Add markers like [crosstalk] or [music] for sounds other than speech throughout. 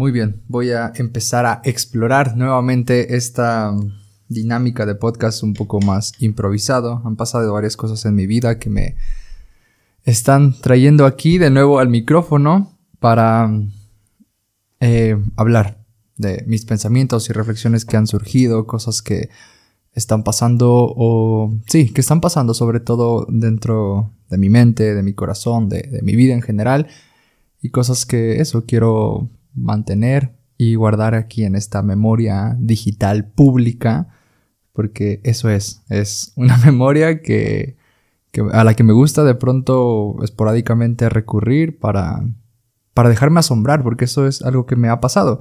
Muy bien, voy a empezar a explorar nuevamente esta mm, dinámica de podcast un poco más improvisado. Han pasado varias cosas en mi vida que me están trayendo aquí de nuevo al micrófono para mm, eh, hablar de mis pensamientos y reflexiones que han surgido, cosas que están pasando o sí, que están pasando sobre todo dentro de mi mente, de mi corazón, de mi vida en general y cosas que eso quiero mantener y guardar aquí en esta memoria digital pública, porque eso es, es una [laughs] memoria que, a la que me gusta de pronto esporádicamente recurrir para, para dejarme asombrar, porque eso es algo que me ha pasado.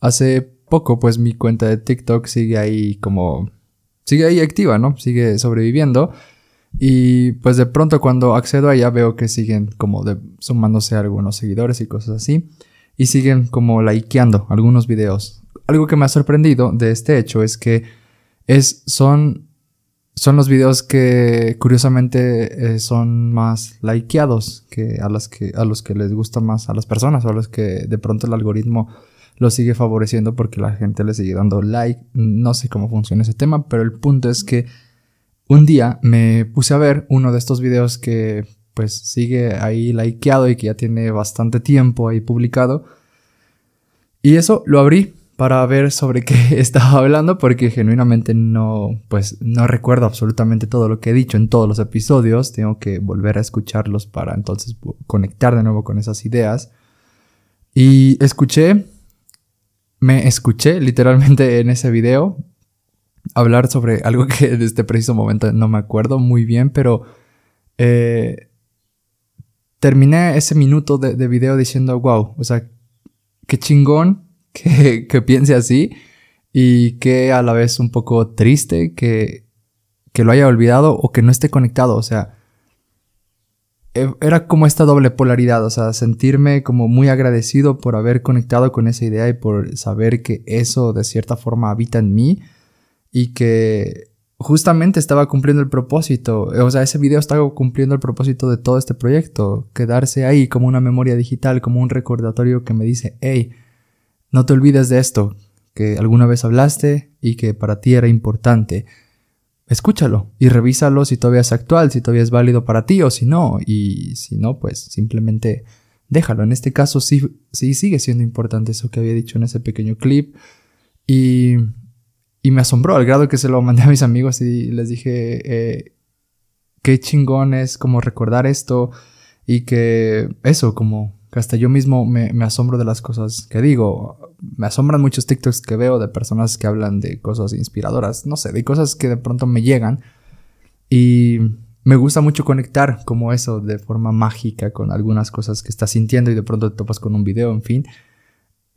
Hace poco, pues mi cuenta de TikTok sigue ahí como... sigue ahí activa, ¿no? Sigue sobreviviendo. Y pues de pronto cuando accedo allá veo que siguen como de, sumándose algunos seguidores y cosas así y siguen como likeando algunos videos. Algo que me ha sorprendido de este hecho es que es, son, son los videos que curiosamente eh, son más likeados que a, que a los que les gusta más a las personas, O a los que de pronto el algoritmo lo sigue favoreciendo porque la gente le sigue dando like. No sé cómo funciona ese tema, pero el punto es que un día me puse a ver uno de estos videos que pues sigue ahí likeado y que ya tiene bastante tiempo ahí publicado. Y eso lo abrí para ver sobre qué [laughs] estaba hablando porque genuinamente no, pues no recuerdo absolutamente todo lo que he dicho en todos los episodios. Tengo que volver a escucharlos para entonces conectar de nuevo con esas ideas. Y escuché, me escuché literalmente en ese video hablar sobre algo [laughs] que en este preciso momento no me acuerdo muy bien, pero eh, terminé ese minuto de, video diciendo, wow, o sea, qué chingón [laughs] que, piense así y que a la vez un poco triste que lo haya olvidado o que no esté conectado, o sea, e, era como esta doble polaridad, o sea, sentirme como muy agradecido por haber conectado con esa idea y por saber que eso de cierta forma habita en mí y que justamente estaba cumpliendo el propósito, o sea, ese video estaba cumpliendo el propósito de todo este proyecto, quedarse ahí como una memoria digital, como un recordatorio que me dice, hey, no te olvides de esto, que alguna vez hablaste y que para ti era importante. Escúchalo y revísalo si todavía es actual, si todavía es válido para ti o si no, y si no, pues simplemente déjalo. En este caso sí, sí sigue siendo importante eso que había dicho en ese pequeño clip y y me asombró al grado que se lo mandé a mis amigos y les dije, eh, qué chingón es como recordar esto y que eso, como que hasta yo mismo me, me, asombro de las cosas que digo. Me asombran muchos TikToks que veo de personas que hablan de cosas inspiradoras, no sé, de cosas que de pronto me llegan. Y me gusta mucho conectar como eso de forma mágica con algunas cosas que estás sintiendo y de pronto te topas con un video, en fin.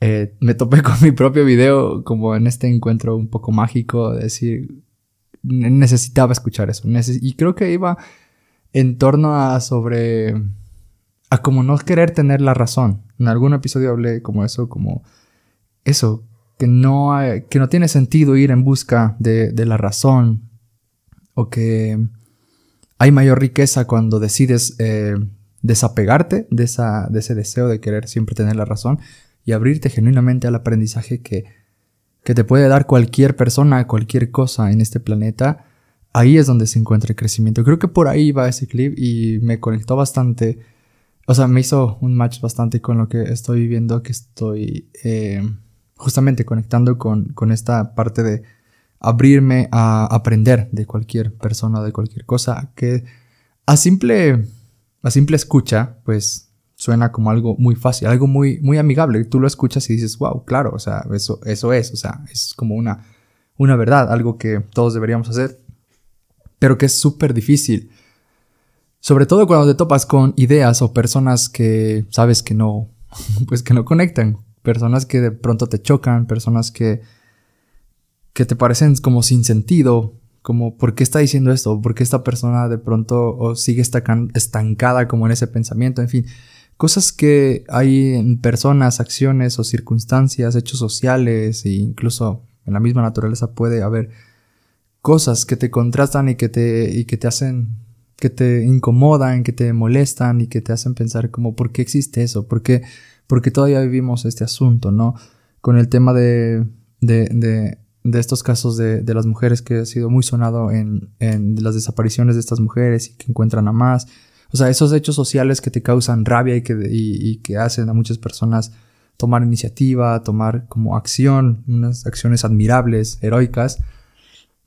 Eh, me topé con mi propio video como en este encuentro un poco mágico, de decir, necesitaba escuchar eso. y creo que iba en torno a sobre, a como no querer tener la razón. En algún episodio hablé como eso, como eso, que no, que no tiene sentido ir en busca de, la razón o que hay mayor riqueza cuando decides eh, desapegarte de, esa, de ese deseo de querer siempre tener la razón y abrirte genuinamente al aprendizaje que, te puede dar cualquier persona, cualquier cosa en este planeta, ahí es donde se encuentra el crecimiento. Creo que por ahí va ese clip y me conectó bastante, o sea, me hizo un match bastante con lo que estoy viviendo, que estoy eh, justamente conectando con, con esta parte de abrirme a aprender de cualquier persona, de cualquier cosa, que a simple, a simple escucha, pues suena como algo muy fácil, algo muy, muy amigable. Tú lo escuchas y dices, wow, claro, o sea, eso, eso es, o sea, es como una, una verdad, algo que todos deberíamos hacer, pero que es súper difícil. Sobre todo cuando te topas con ideas o personas que sabes que no, [laughs] pues que no conectan, personas que de pronto te chocan, personas que, que te parecen como sin sentido, como ¿por qué está diciendo esto? ¿Por qué esta persona de pronto sigue estancada como en ese pensamiento? En fin, Cosas que hay en personas, acciones o circunstancias, hechos sociales e incluso en la misma naturaleza puede haber cosas que te contrastan y que te, y que te hacen, que te incomodan, que te molestan y que te hacen pensar como, ¿por qué existe eso? ¿Por qué, porque todavía vivimos este asunto, no? Con el tema de, de, de, de estos casos de, de, las mujeres que ha sido muy sonado en, en las desapariciones de estas mujeres y que encuentran a más o sea, esos hechos sociales que te causan rabia y que, que hacen a muchas personas tomar iniciativa, tomar como acción, unas acciones admirables, heroicas,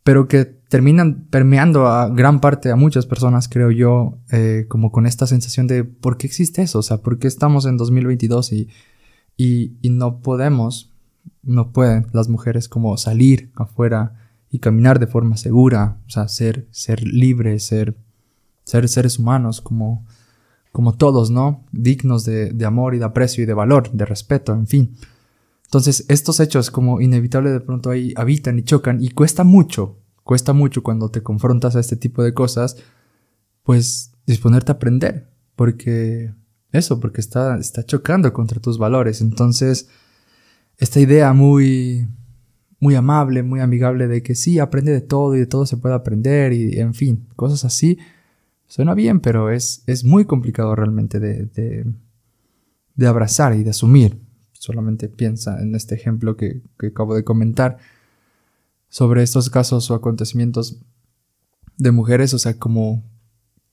pero que terminan permeando a gran parte, a muchas personas, creo yo, eh, como con esta sensación de ¿por qué existe eso? O sea, ¿por qué estamos en 2022 y, y, no podemos, no pueden las mujeres como salir afuera y caminar de forma segura, o sea, ser, ser libre, ser ser seres humanos como, como todos, ¿no? Dignos de, amor y de aprecio y de valor, de respeto, en fin. Entonces, estos hechos como inevitable de pronto ahí habitan y chocan y cuesta mucho, cuesta mucho cuando te confrontas a este tipo de cosas, pues disponerte a aprender, porque eso, porque está, está chocando contra tus valores. Entonces, esta idea muy, muy amable, muy amigable de que sí, aprende de todo y de todo se puede aprender y en fin, cosas así, Suena bien, pero es, es muy complicado realmente de, de, abrazar y de asumir. Solamente piensa en este ejemplo que, acabo de comentar sobre estos casos o acontecimientos de mujeres, o sea, como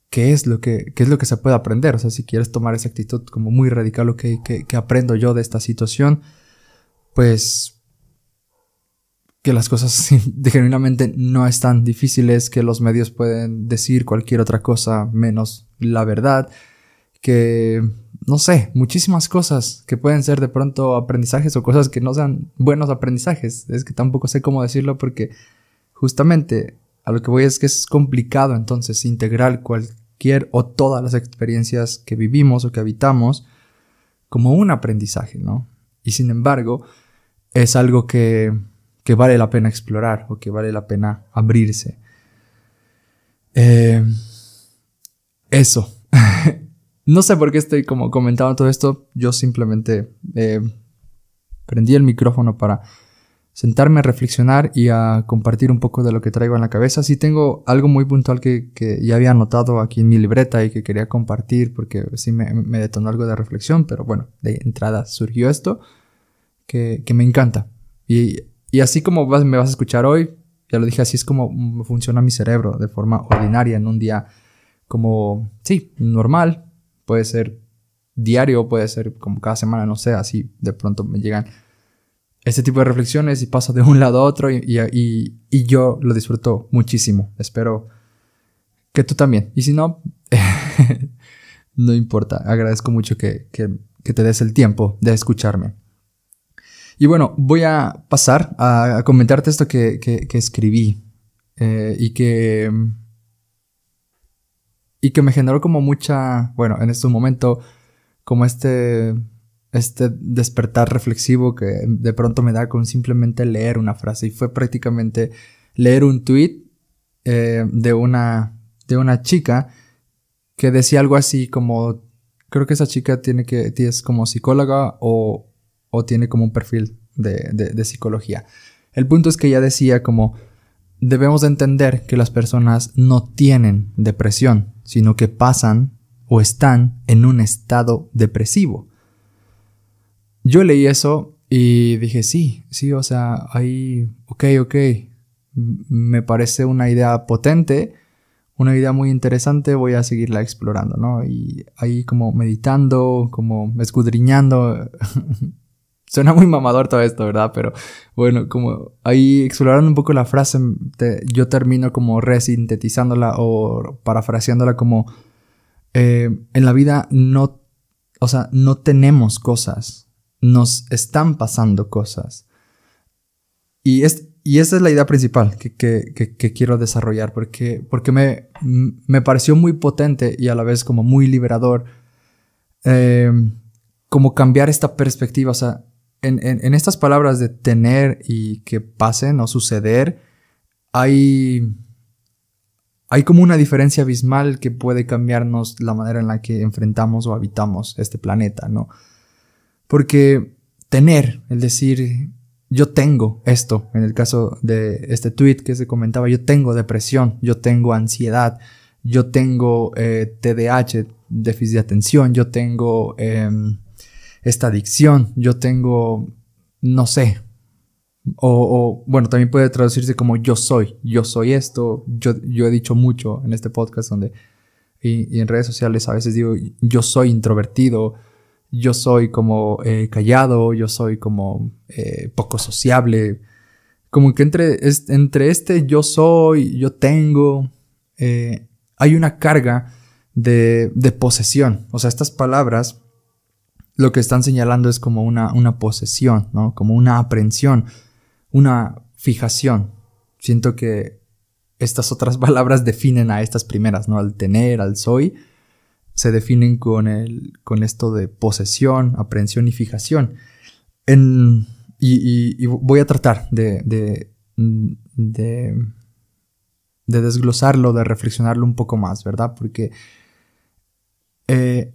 qué es lo que, qué es lo que se puede aprender. O sea, si quieres tomar esa actitud como muy radical, o que qué aprendo yo de esta situación? Pues que las cosas [laughs] genuinamente no están difíciles, que los medios pueden decir cualquier otra cosa menos la verdad, que no sé, muchísimas cosas que pueden ser de pronto aprendizajes o cosas que no sean buenos aprendizajes. Es que tampoco sé cómo decirlo porque justamente a lo que voy es que es complicado entonces integrar cualquier o todas las experiencias que vivimos o que habitamos como un aprendizaje, ¿no? Y sin embargo, es algo que que vale la pena explorar o que vale la pena abrirse. Eh, eso. [laughs] no sé por qué estoy como comentando todo esto. Yo simplemente eh, prendí el micrófono para sentarme a reflexionar y a compartir un poco de lo que traigo en la cabeza. Sí tengo algo muy puntual que, ya había anotado aquí en mi libreta y que quería compartir porque sí me, detonó algo de reflexión, pero bueno, de entrada surgió esto que, que me encanta. Y y así como me vas a escuchar hoy, ya lo dije, así es como funciona mi cerebro de forma ordinaria en un día como, sí, normal, puede ser diario, puede ser como cada semana, no sé, así de pronto me llegan este tipo de reflexiones y paso de un lado a otro y, yo lo disfruto muchísimo. Espero que tú también. Y si no, [laughs] no importa, agradezco mucho que te des el tiempo de escucharme. Y bueno, voy a pasar a comentarte esto que, escribí eh, y que... Y que me generó como mucha, bueno, en este momento, como este, este despertar reflexivo que de pronto me da con simplemente leer una frase. Y fue prácticamente leer un tweet eh, de, una, de una chica que decía algo así como, creo que esa chica tiene que, es como psicóloga o o tiene como un perfil de, psicología. El punto es que ya decía como debemos de entender que las personas no tienen depresión, sino que pasan o están en un estado depresivo. Yo leí eso y dije, sí, sí, o sea, ahí, ok, ok, me parece una idea potente, una idea muy interesante, voy a seguirla explorando, ¿no? Y ahí como meditando, como escudriñando [laughs] Suena muy mamador todo esto, ¿verdad? Pero bueno, como ahí explorando un poco la frase, yo termino como resintetizándola o parafraseándola como eh, en la vida no, o sea, no tenemos cosas, nos están pasando cosas. Y, es, y esa es la idea principal que, quiero desarrollar, porque, porque me, pareció muy potente y a la vez como muy liberador, eh, como cambiar esta perspectiva, o sea, en, estas palabras de tener y que pasen o suceder, hay, hay como una diferencia abismal que puede cambiarnos la manera en la que enfrentamos o habitamos este planeta, ¿no? Porque tener, el decir, yo tengo esto, en el caso de este tweet que se comentaba, yo tengo depresión, yo tengo ansiedad, yo tengo eh, TDAH, déficit de atención, yo tengo... Em, esta adicción, yo tengo, no sé, o, bueno, también puede traducirse como yo soy, yo soy esto, yo, yo he dicho mucho en este podcast donde, y, en redes sociales a veces digo, yo soy introvertido, yo soy como eh, callado, yo soy como eh, poco sociable, como que entre, entre este yo soy, yo tengo, eh, hay una carga de, de posesión, o sea, estas palabras lo que están señalando es como una, una posesión, ¿no? Como una aprensión, una fijación. Siento que estas otras [laughs] palabras definen a estas primeras, ¿no? Al tener, al soy, se definen con, el, con esto de posesión, aprensión y fijación. y, voy a tratar de, de, de, desglosarlo, de reflexionarlo un poco más, ¿verdad? Porque eh,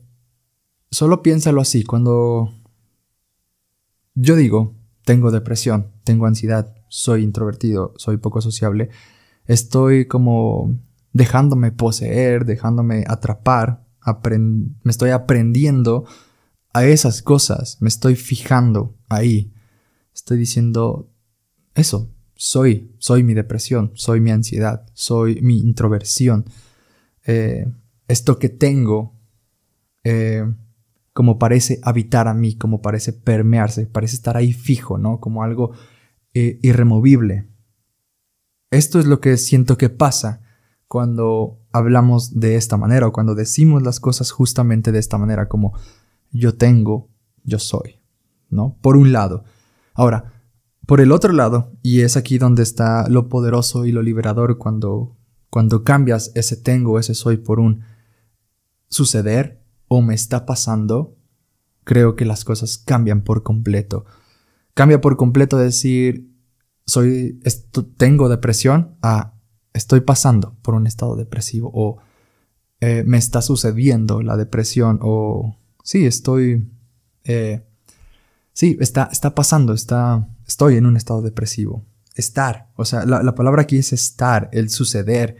Solo piénsalo así, cuando yo digo, tengo depresión, tengo ansiedad, soy introvertido, soy poco sociable, estoy como dejándome poseer, dejándome atrapar, me estoy aprendiendo a esas cosas, me estoy fijando ahí, estoy diciendo eso, soy, soy mi depresión, soy mi ansiedad, soy mi introversión, eh, esto que tengo, eh, como parece habitar a mí, como parece permearse, parece estar ahí fijo, ¿no? Como algo eh, irremovible. Esto es lo que siento que pasa cuando hablamos de esta manera o cuando decimos las cosas justamente de esta manera, como yo tengo, yo soy, ¿no? Por un lado. Ahora, por el otro lado, y es aquí donde está lo poderoso y lo liberador cuando, cuando cambias ese tengo, ese soy por un suceder, o me está pasando, creo que las cosas cambian por completo. Cambia por completo decir, soy, tengo depresión, a estoy pasando por un estado depresivo o eh, me está sucediendo la depresión o sí, estoy... Eh, sí, está, está pasando, está, estoy en un estado depresivo. Estar, o sea, la palabra aquí es estar, el suceder.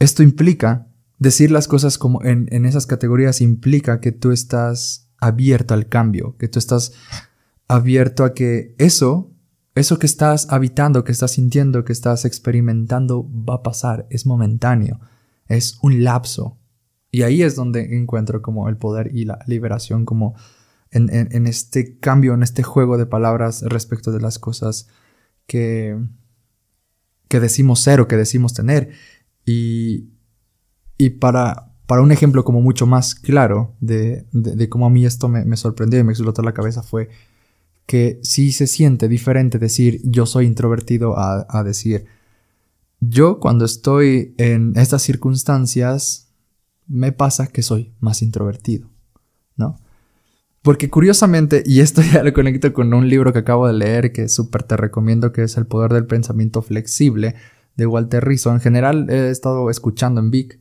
Esto implica decir las cosas como en, esas categorías implica que tú estás abierto al cambio, que tú estás abierto a que eso, eso que estás habitando, que estás sintiendo, que estás experimentando, va a pasar, es momentáneo, es un lapso. Y ahí es donde encuentro como el poder y la liberación, como en, este cambio, en este juego de palabras respecto de las cosas que, que decimos ser o que decimos tener. Y, y para, para un ejemplo como mucho más claro de, cómo a mí esto me, sorprendió y me explotó la cabeza fue que sí se siente diferente decir yo soy introvertido a, a decir yo cuando estoy en estas circunstancias me pasa que soy más introvertido, ¿no? Porque curiosamente, y esto [laughs] ya lo conecto con un libro que acabo de leer que súper te recomiendo, que es El Poder del Pensamiento Flexible de Walter Rizzo. En general he estado escuchando en Vic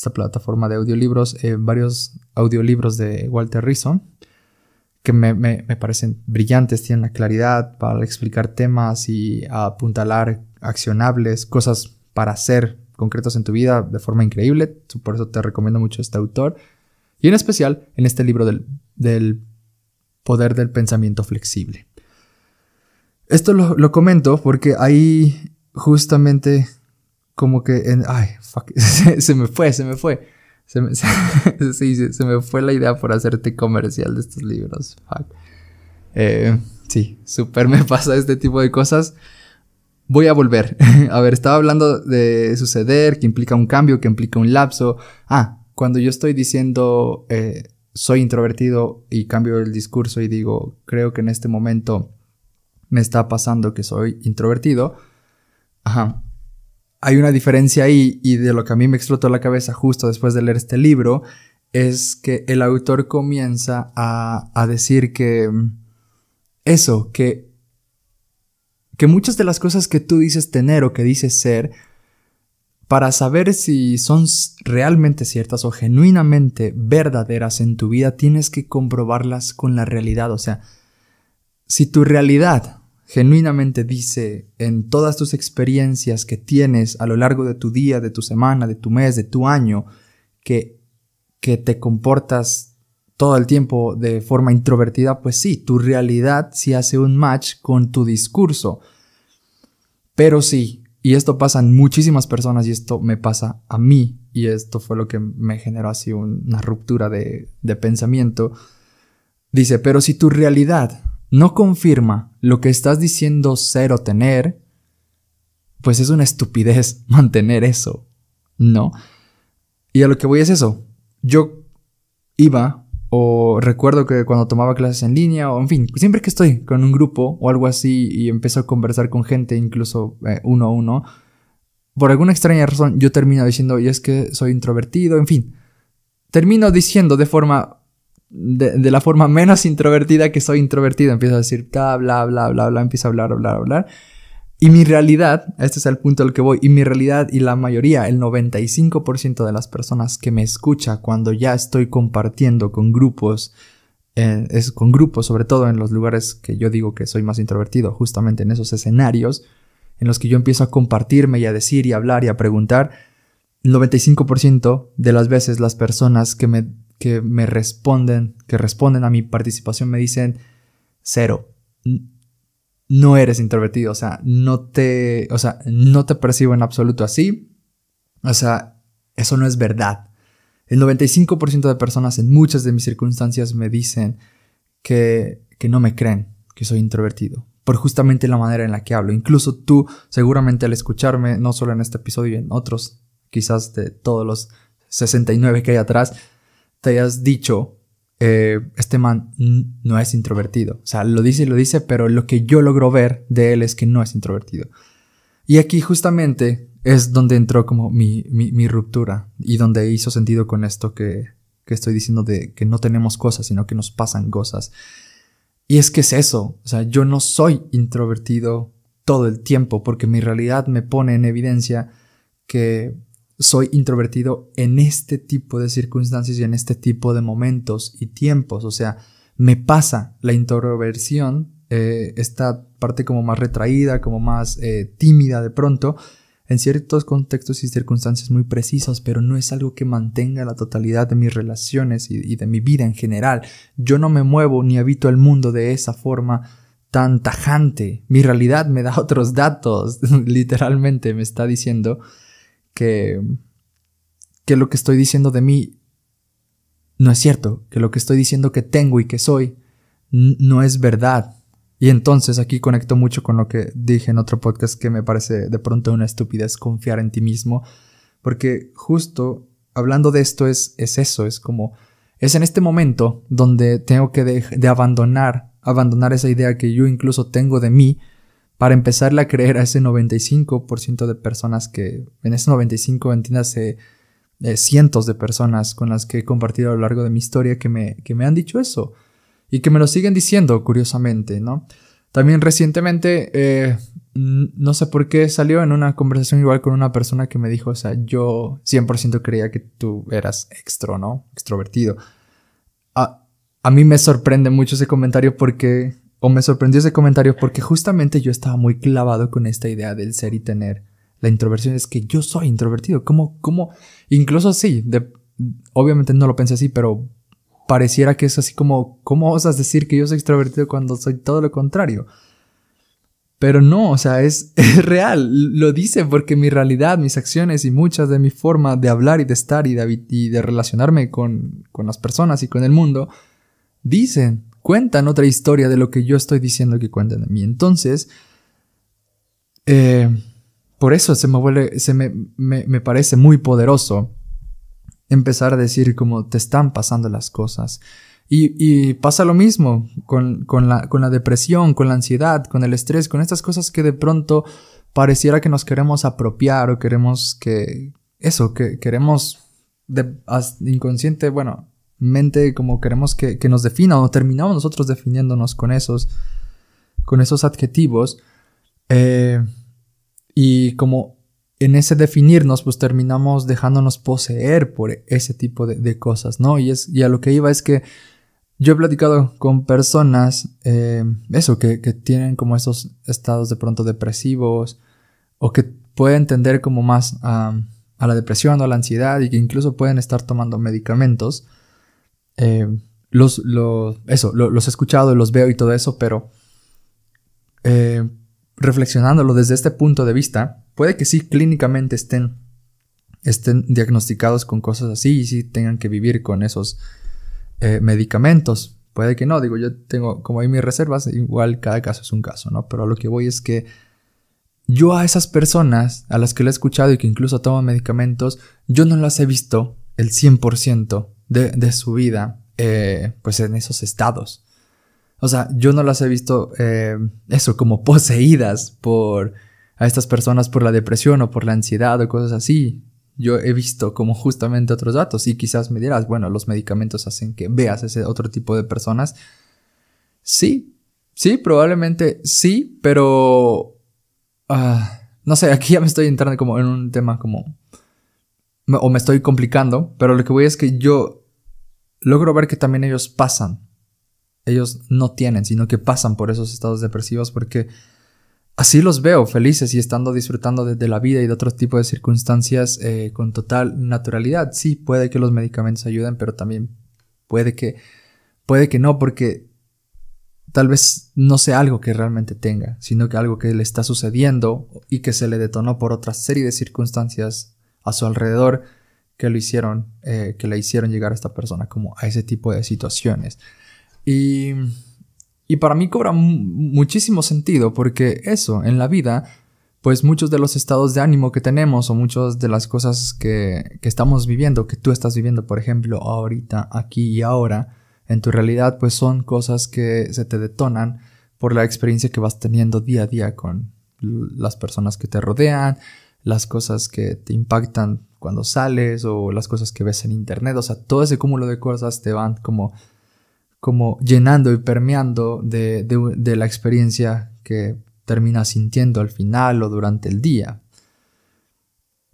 esta plataforma de audiolibros, eh, varios audiolibros de Walter Rizzo, que me, parecen brillantes, tienen la claridad para explicar temas y apuntalar accionables, cosas para hacer concretos en tu vida de forma increíble. Por eso te recomiendo mucho este autor. Y en especial en este libro del, poder del pensamiento flexible. Esto lo, lo comento porque ahí justamente como que, ay, fuck, [laughs] se, me fue, se me fue. Se me, [laughs] se, me fue la idea por hacerte comercial de estos libros. Fuck. Eh, sí, súper me [laughs] pasa este tipo de cosas. Voy a volver. a ver, estaba hablando de suceder, que implica un cambio, que implica un lapso. Ah, cuando yo estoy diciendo eh, soy introvertido y cambio el discurso y digo, creo que en este momento me está pasando que soy introvertido. Ajá hay una diferencia ahí y de lo que a mí me explotó la cabeza justo después de leer este libro es que el autor comienza a, a decir que mm, eso, que, que muchas de las cosas que tú dices tener o que dices ser, para saber si son realmente ciertas o genuinamente verdaderas en tu vida, tienes que comprobarlas con la realidad. O sea, si tu realidad genuinamente dice en todas tus experiencias que tienes a lo largo de tu día, de tu semana, de tu mes, de tu año, que, que te comportas todo el tiempo de forma introvertida, pues sí, tu realidad sí hace un match con tu discurso. Pero sí, y esto pasa en muchísimas personas y esto me pasa a mí y esto fue lo que me generó así una ruptura de, de pensamiento. Dice, pero si tu realidad no confirma lo que estás diciendo ser o tener, pues es una estupidez [laughs] mantener eso, ¿no? Y a lo que voy es eso. Yo iba o recuerdo que cuando tomaba clases en línea, o en fin, siempre que estoy con un grupo o algo así y empiezo a conversar con gente, incluso eh, uno a uno, por alguna extraña razón yo termino diciendo, y es que soy introvertido, en fin, termino diciendo de forma de, de, la forma menos introvertida que soy introvertido. Empiezo a decir, bla, bla, bla, bla, bla, empiezo a hablar, hablar, hablar. Y mi realidad, este es el punto al que voy, y mi realidad y la mayoría, el 95% de las personas que me escucha cuando ya estoy compartiendo con grupos, eh, es con grupos, sobre todo en los lugares que yo digo que soy más introvertido, justamente en esos escenarios en los que yo empiezo a compartirme y a decir y hablar y a preguntar, el 95% de las veces las personas que me que me responden, que responden a mi participación, me dicen, cero, no eres introvertido, o sea, no te, o sea, no te percibo en absoluto así, o sea, eso no es verdad. El 95% de personas en muchas de mis circunstancias me dicen que, que no me creen que soy introvertido, por justamente la manera en la que hablo. Incluso tú, seguramente al escucharme, no solo en este episodio y en otros, quizás de todos los 69 que hay atrás, te hayas dicho, eh, este man no es introvertido. O sea, lo dice y lo dice, pero lo que yo logro ver de él es que no es introvertido. Y aquí justamente es donde entró como mi, mi, ruptura y donde hizo sentido con esto que, que estoy diciendo de que no tenemos cosas, sino que nos pasan cosas. Y es que es eso, o sea, yo no soy introvertido todo el tiempo porque mi realidad me pone en evidencia que soy introvertido en este tipo de circunstancias y en este tipo de momentos y tiempos. O sea, me pasa la introversión, eh, esta parte como más retraída, como más eh, tímida de pronto, en ciertos contextos y circunstancias muy precisos, pero no es algo que mantenga la totalidad de mis relaciones y, y de mi vida en general. Yo no me muevo ni habito el mundo de esa forma tan tajante. Mi realidad me da [laughs] otros datos, [laughs] literalmente me está diciendo que, lo que estoy diciendo de mí no es cierto, que lo que estoy diciendo que tengo y que soy no es verdad. Y entonces aquí conecto mucho con lo que dije en otro podcast que me parece de pronto una estupidez confiar en ti mismo, porque justo hablando de esto es, es eso, es como, es en este momento donde tengo que de, abandonar, abandonar esa idea que yo incluso tengo de mí para empezarle a creer a ese 95% de personas que, en ese 95 entiéndase eh, cientos de personas con las que he compartido a lo largo de mi historia que me, que me han dicho eso y que me lo siguen diciendo, curiosamente, ¿no? También recientemente, eh, no sé por qué salió en una conversación igual con una persona que me dijo, o sea, yo 100% creía que tú eras extro, ¿no? Extrovertido. A, a mí me sorprende mucho ese comentario porque o me sorprendió ese comentario porque justamente yo estaba muy clavado con esta idea del ser y tener. La introversión es que yo soy introvertido. ¿Cómo? ¿Cómo? Incluso sí, de, obviamente no lo pensé así, pero pareciera que es así como, ¿cómo osas decir que yo soy extrovertido cuando soy todo lo contrario? Pero no, o sea, es, [laughs] real, lo dice porque mi realidad, mis acciones y muchas de mi forma de hablar y de estar y de, y de relacionarme con, con las personas y con el mundo, dicen cuentan otra historia de lo que yo estoy diciendo que cuentan de mí. Entonces, eh, por eso se me vuelve, se me, parece muy poderoso empezar a decir cómo te están pasando las cosas. Y, pasa lo mismo con, con, la, depresión, con la ansiedad, con el estrés, con estas cosas que de pronto pareciera que nos queremos apropiar o queremos que eso, que queremos de, inconsciente, bueno, mente como queremos que, nos defina o terminamos nosotros definiéndonos con esos, con esos adjetivos. Eh, y como en ese definirnos, pues terminamos dejándonos poseer por ese tipo de, cosas, ¿no? Y, es, y a lo que iba es que yo he platicado con personas, eh, eso, que, tienen como esos estados de pronto depresivos o que pueden tender como más a, a la depresión o a la ansiedad y que incluso pueden estar tomando medicamentos. Eh, los, eso, los he escuchado, los veo y todo eso, pero eh, reflexionándolo desde este punto de vista, puede que sí clínicamente estén, estén diagnosticados con cosas así y sí tengan que vivir con esos eh, medicamentos. Puede que no, digo, yo tengo como hay mis reservas, igual cada caso es un caso, ¿no? Pero a lo que voy es que yo a esas personas a las que le he escuchado y que incluso toman medicamentos, yo no las he visto el 100% de, su vida, eh, pues en esos estados. O sea, yo no las he visto eh, eso como [laughs] poseídas por a estas personas por la depresión o por la ansiedad o cosas así. Yo he visto como justamente otros datos y quizás me dirás, bueno, los medicamentos hacen que veas ese otro tipo de personas. Sí, sí, probablemente sí, pero... Ah, no sé, aquí ya me estoy entrando como en un tema como... O me estoy complicando, pero lo que voy es que yo logro ver que también ellos pasan. Ellos no tienen, sino que pasan por esos estados depresivos porque así los veo felices y estando disfrutando de, la vida y de otro tipo de circunstancias eh, con total naturalidad. Sí, puede que los medicamentos ayuden, pero también puede que, puede que no, porque tal vez no sea algo que realmente tenga, sino que algo que le está sucediendo y que se le detonó por otra serie de circunstancias a su alrededor que lo hicieron, eh, que le hicieron llegar a esta persona como a ese tipo de situaciones. Y, para mí cobra muchísimo sentido porque eso, en la vida, pues muchos de los estados de ánimo que tenemos o muchas de las cosas que, que estamos viviendo, que tú estás viviendo, por ejemplo, ahorita, aquí y ahora, en tu realidad, pues son cosas que se te detonan por la experiencia que vas teniendo día a día con las personas que te rodean, las cosas que te impactan cuando sales o las cosas que ves en internet, o sea, todo ese cúmulo de cosas te van como, como llenando y permeando de, la experiencia que terminas sintiendo al final o durante el día.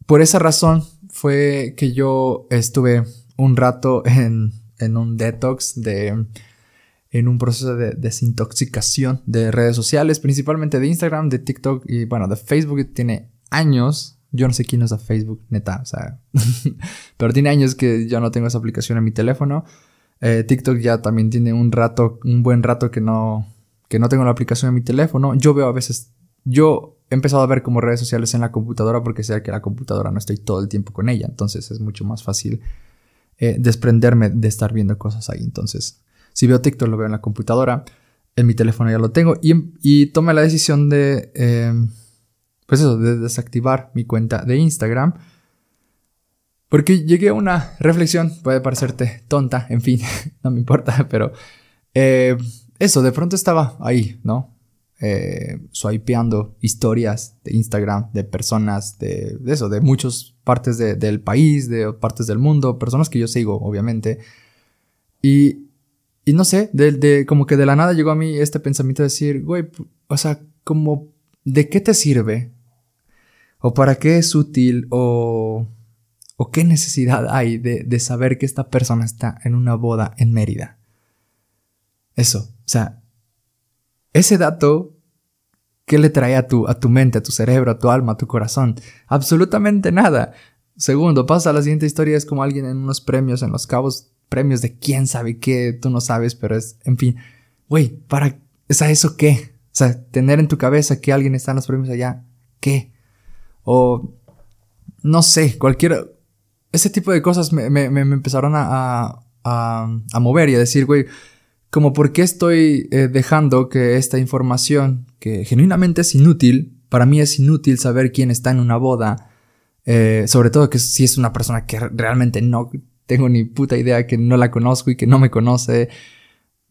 Por esa razón fue que yo estuve un rato [laughs] en, un detox de en un proceso de desintoxicación de redes sociales, principalmente de Instagram, de TikTok y bueno, de Facebook, que tiene años yo no sé quién es a Facebook, neta, o [laughs] pero tiene años que yo no tengo esa aplicación en mi teléfono. Eh, TikTok ya también tiene un rato, un buen rato que no, que no tengo la aplicación en mi teléfono. Yo veo a veces, yo he empezado a ver como redes sociales en la computadora porque sé que la computadora no estoy todo el tiempo con ella. Entonces es mucho más fácil eh, desprenderme de estar viendo cosas ahí. Entonces, si veo TikTok, lo veo en la computadora. En mi teléfono ya lo tengo. Y, y tomé la decisión de... Eh, pues eso, de desactivar mi cuenta de Instagram. Porque llegué a una reflexión, puede parecerte tonta, en fin, [laughs] no me importa, pero eh, eso, de pronto estaba ahí, ¿no? Eh, swipeando historias de Instagram de personas de, eso, de muchas partes del país, de partes del mundo, personas que yo sigo, obviamente. Y, no sé, de, como que de la nada llegó a mí este pensamiento de decir, güey, o sea, como, ¿de qué te sirve o para qué es útil o, qué necesidad hay de, saber que esta persona está en una boda en Mérida. Eso, o sea, ese dato ¿Qué le trae a tu, a tu mente, a tu cerebro, a tu alma, a tu corazón? Absolutamente nada. Segundo, pasa la siguiente historia, es como alguien en unos premios, en los cabos, premios de quién sabe qué, tú no sabes, pero es, en fin, güey, para, ¿es eso qué? O sea, tener en tu cabeza que alguien está en los premios allá, ¿qué? O no sé, cualquier... Ese tipo de cosas me, empezaron a, a, mover y a decir, güey, como por qué estoy eh, dejando que esta información, que genuinamente es inútil, para mí es inútil saber quién está en una boda, eh, sobre todo que si es una persona que realmente no tengo ni puta idea, que no la conozco y que no me conoce,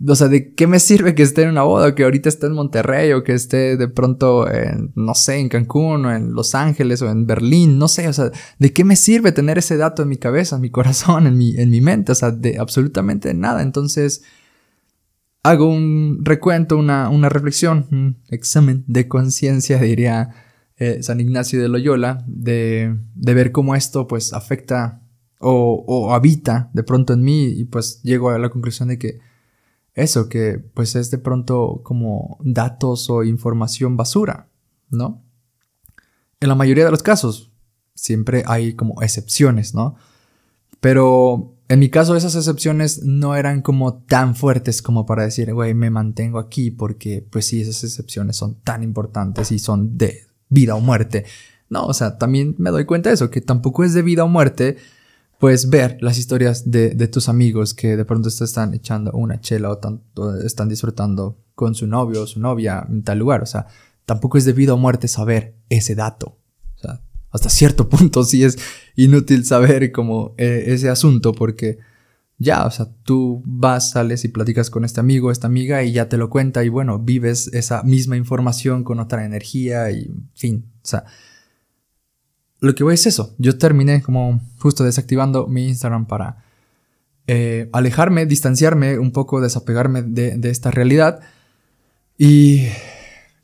o sea, ¿de qué me sirve que esté en una boda que ahorita esté en Monterrey o que esté de pronto en, no sé, en Cancún o en Los Ángeles o en Berlín? No sé, o sea, ¿de qué me sirve tener ese dato en mi cabeza, en mi corazón, en mi, en mi mente? O sea, de absolutamente nada. Entonces, hago un recuento, una, una reflexión, un examen de conciencia, diría eh, San Ignacio de Loyola, de, ver cómo esto pues afecta o, o habita de pronto en mí y pues llego a la conclusión de que eso, que pues es de pronto como datos o información basura, ¿no? En la mayoría de los casos, siempre hay como excepciones, ¿no? Pero en mi caso esas excepciones no eran como tan fuertes como para decir, güey, me mantengo aquí porque pues sí, esas excepciones son tan importantes y son de vida o muerte. No, o sea, también me doy cuenta de eso, que tampoco es de vida o muerte, pues ver las historias de, tus amigos que de pronto están echando una chela o tanto, están disfrutando con su novio o su novia en tal lugar. O sea, tampoco es debido a muerte saber ese dato. O sea, hasta cierto [laughs] punto sí es inútil saber como eh, ese asunto porque ya, o sea, tú vas, sales y platicas con este amigo, esta amiga y ya te lo cuenta y bueno, vives esa misma información con otra energía y fin. O sea, lo que voy es eso. Yo terminé como justo desactivando mi Instagram para eh, alejarme, distanciarme un poco, desapegarme de, esta realidad y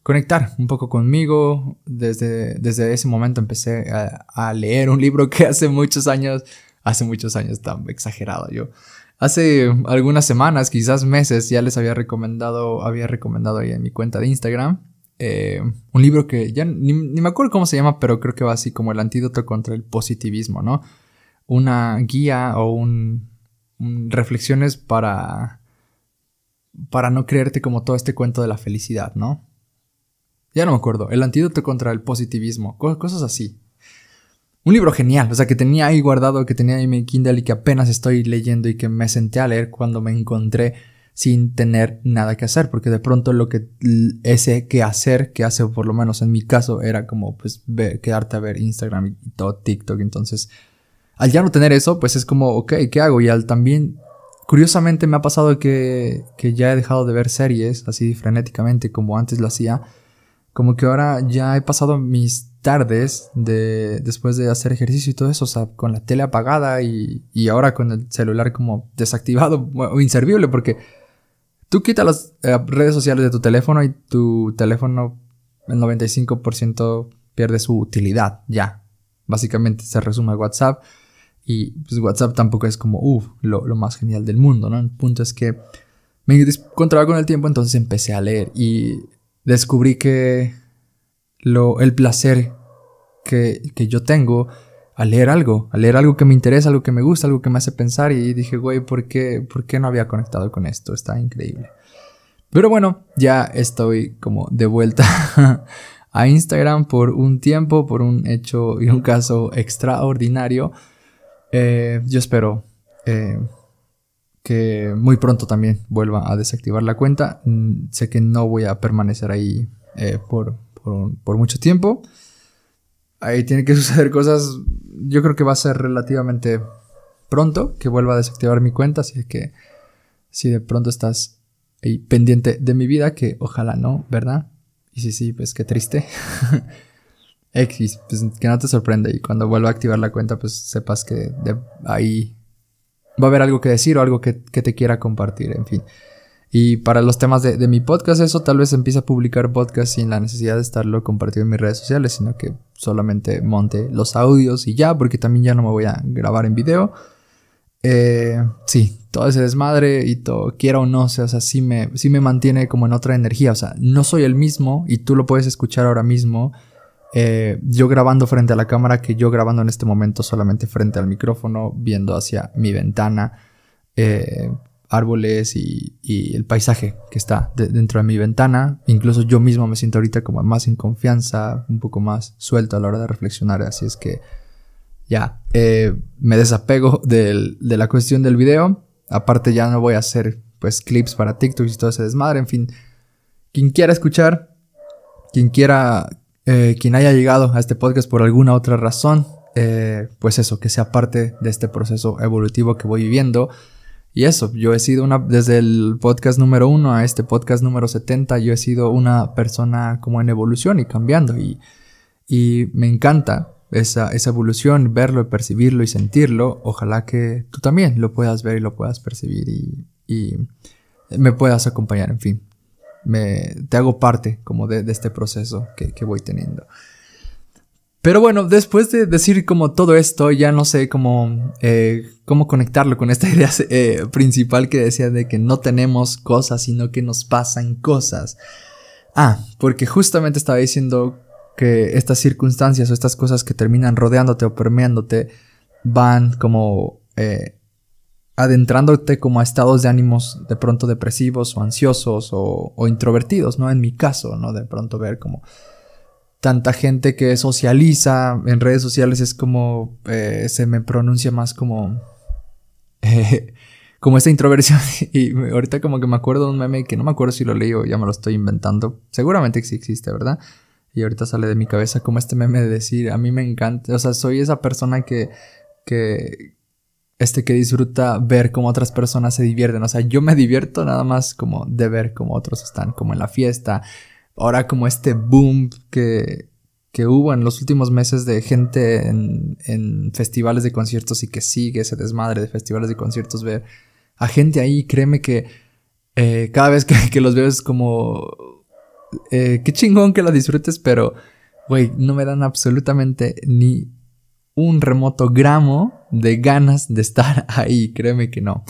conectar un poco conmigo. Desde, desde ese momento empecé a, leer un libro que hace muchos años, hace muchos años tan exagerado yo. Hace algunas semanas, quizás meses, ya les había recomendado, había recomendado ahí en mi cuenta de Instagram eh, un libro que ya ni, me acuerdo cómo se llama, pero creo que va así como el antídoto contra el positivismo, ¿no? Una guía o un, reflexiones para para no creerte como todo este cuento de la felicidad, ¿no? Ya no me acuerdo, el antídoto contra el positivismo, cosas así. Un libro genial, o sea, que tenía ahí guardado, que tenía ahí en mi Kindle y que apenas estoy leyendo y que me senté a leer cuando me encontré sin tener nada que hacer, porque de pronto lo que ese que hacer que hace, por lo menos en mi caso, era como pues quedarte a ver Instagram y todo TikTok. Entonces, al ya no tener eso, pues es como, ok, ¿qué hago? Y al también, curiosamente me ha pasado que, que ya he dejado de ver series así frenéticamente como antes lo hacía. Como que ahora ya he pasado mis tardes de después de hacer ejercicio y todo eso, o sea, con la tele apagada y, y ahora con el celular como desactivado [laughs] o inservible, porque Tú quita las eh, redes sociales de tu teléfono y tu teléfono, el 95% pierde su utilidad ya. Básicamente se resume WhatsApp. Y pues, WhatsApp tampoco es como, uff, lo, lo, más genial del mundo, ¿no? El punto es que me encontraba con el tiempo, entonces empecé a leer y descubrí que lo, el placer que, que yo tengo a leer algo, a leer algo que me interesa, algo que me gusta, algo que me hace pensar y dije, güey, ¿por qué, no había conectado con esto? Está increíble. Pero bueno, ya estoy como de vuelta [laughs] a Instagram por un tiempo, por un hecho y un caso extraordinario. Eh, yo espero eh, que muy pronto también vuelva a desactivar la cuenta. Mm, sé que no voy a permanecer ahí eh, por mucho tiempo ahí tienen que [laughs] suceder cosas. Yo creo que va a ser relativamente pronto que vuelva a desactivar mi cuenta, así que si de pronto estás ahí pendiente de mi vida, que ojalá no, ¿verdad? Y si sí, pues qué triste. [laughs] X, pues que no te sorprende y cuando vuelva a activar la cuenta, pues sepas que de ahí va a haber algo que decir o algo que te quiera compartir, en fin. Y para los temas de, mi podcast, eso tal vez empiece a publicar podcast sin la necesidad de estarlo compartido en mis redes sociales, sino que solamente monte los audios y ya, porque también ya no me voy a grabar en video. Eh, sí, todo ese desmadre y todo, quiera o no, o sea, o sí, me, sí me mantiene como en otra energía. O sea, no soy el mismo y tú lo puedes escuchar ahora mismo. Eh, yo grabando frente a la cámara que yo grabando en este momento solamente frente al micrófono, viendo hacia mi ventana. Eh, árboles y, el paisaje que está dentro de mi ventana. Incluso yo mismo me siento ahorita como más en confianza, un poco más suelto a la hora de reflexionar. Así es que ya eh, me desapego de la cuestión del video. Aparte ya no voy a hacer pues clips para TikTok y todo ese desmadre. En fin, quien quiera escuchar, quien quiera, eh, quien haya llegado a este podcast por alguna otra razón, eh, pues eso, que sea parte de este proceso evolutivo que voy viviendo. Y eso, yo he sido una, desde el podcast número uno a este podcast número 70, yo he sido una persona como en evolución y cambiando. Y, y me encanta esa, evolución, verlo, percibirlo y sentirlo. Ojalá que tú también lo puedas ver y lo puedas percibir y, me puedas acompañar, en fin. Me, te hago parte como de, este proceso que, que voy teniendo. Pero bueno, después de decir como todo esto, ya no sé cómo, eh, cómo conectarlo con esta [laughs] idea eh, principal que decía de que no tenemos cosas, sino que nos pasan cosas. Ah, porque justamente estaba diciendo que estas circunstancias o estas cosas que terminan rodeándote o permeándote van como eh, adentrándote como a estados de ánimos de pronto depresivos o ansiosos o introvertidos, ¿no? En mi caso, ¿no? De pronto ver como tanta gente que socializa en redes sociales es como eh, se me pronuncia más como [laughs] como esta introversión [laughs] y ahorita como que me acuerdo de un meme que no me acuerdo si lo leí o ya me lo estoy inventando seguramente sí existe verdad y ahorita sale de mi cabeza como este meme de decir a mí me encanta o sea soy esa persona que que este que disfruta ver cómo otras personas se divierten o sea yo me divierto nada más como de ver cómo otros están como en la fiesta ahora como este boom que, que hubo en los últimos meses de gente en, festivales de conciertos y que sigue ese desmadre de festivales de conciertos, ver a gente ahí, créeme que eh, cada vez que, los veo es como, eh, qué chingón que la disfrutes, pero, güey, no me dan absolutamente ni un remoto gramo de ganas de estar [laughs] ahí, créeme que no.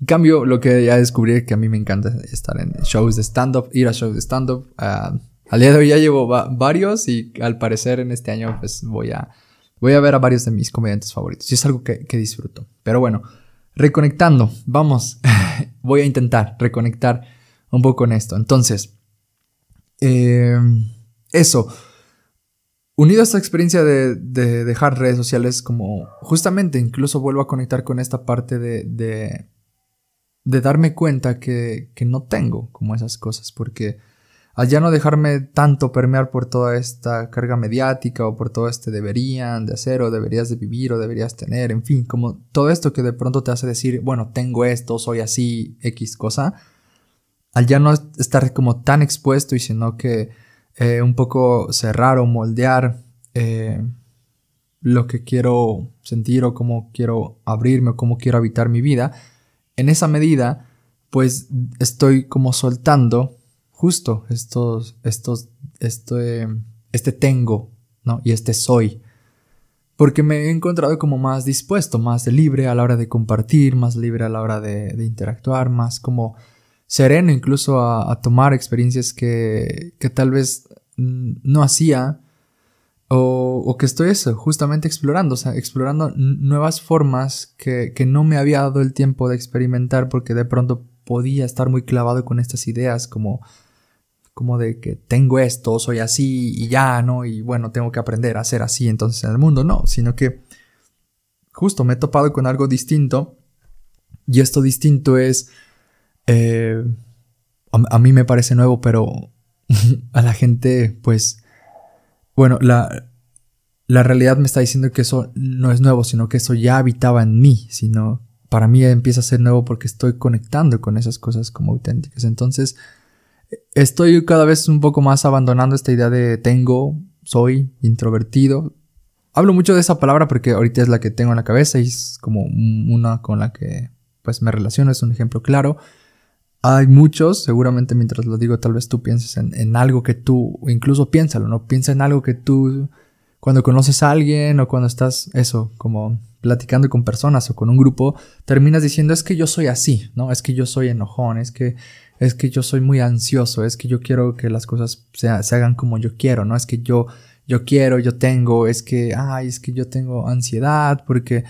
En cambio, lo que ya descubrí que a mí me encanta estar en shows de stand-up, ir a shows de stand-up. Ah, al día de hoy ya llevo varios y al parecer en este año pues voy a, voy a ver a varios de mis comediantes favoritos. Y es algo que, disfruto. Pero bueno, reconectando, vamos, [laughs] voy a intentar reconectar un poco en esto. Entonces, eh, eso. Unido a esta experiencia de, dejar redes sociales como justamente incluso vuelvo a conectar con esta parte de de darme cuenta que, que no tengo como esas cosas, porque al ya no dejarme tanto permear por toda esta carga mediática o por todo este deberían de hacer o deberías de vivir o deberías tener, en fin, como todo esto que de pronto te hace decir, bueno, tengo esto, soy así, X cosa, al ya no estar como tan expuesto y sino que eh, un poco cerrar o moldear eh, lo que quiero sentir o cómo quiero abrirme o cómo quiero habitar mi vida, en esa medida, pues estoy como soltando justo estos, estos, este, este tengo, ¿no? Y este soy. Porque me he encontrado como más dispuesto, más libre a la hora de compartir, más libre a la hora de, interactuar, más como sereno incluso a, tomar experiencias que, que tal vez no hacía o, que estoy eso, justamente explorando, o sea, explorando nuevas formas que, no me había dado el tiempo de experimentar porque de pronto podía estar muy clavado con estas ideas como, como de que tengo esto, soy así y ya, ¿no? Y bueno, tengo que aprender a ser así entonces en el mundo, no, sino que justo me he topado con algo distinto y esto distinto es, eh, a mí me parece nuevo, pero [laughs] a la gente pues bueno, la, realidad me está diciendo que eso no es nuevo, sino que eso ya habitaba en mí, sino para mí empieza a ser nuevo porque estoy conectando con esas cosas como auténticas. Entonces, estoy cada vez un poco más abandonando esta idea de tengo, soy introvertido. Hablo mucho de esa palabra porque ahorita es la que tengo en la cabeza y es como una con la que pues me relaciono, es un ejemplo claro. Hay muchos, seguramente mientras lo digo, tal vez tú pienses en, algo que tú, incluso piénsalo, ¿no? Piensa en algo que tú, cuando conoces a alguien o cuando estás, eso, como platicando con personas o con un grupo, terminas diciendo, es que yo soy así, ¿no? Es que yo soy enojón, es que, es que yo soy muy ansioso, es que yo quiero que las cosas se, se hagan como yo quiero, ¿no? Es que yo, yo quiero, yo tengo, es que, ay, es que yo tengo ansiedad porque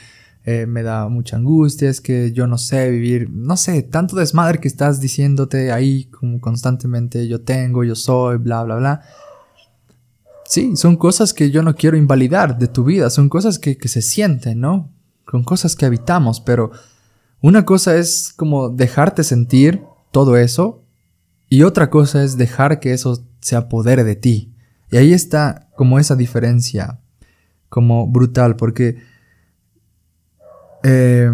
eh, me da mucha angustia, es que yo no sé vivir, no sé, tanto desmadre que estás diciéndote ahí como constantemente yo tengo, yo soy, bla, bla, bla. Sí, son cosas que yo no quiero invalidar de tu vida, son cosas que, que se sienten, ¿no? Con cosas que habitamos, pero una cosa es como dejarte sentir todo eso y otra cosa es dejar que eso se apodere de ti. Y ahí está como esa diferencia, como brutal, porque eh,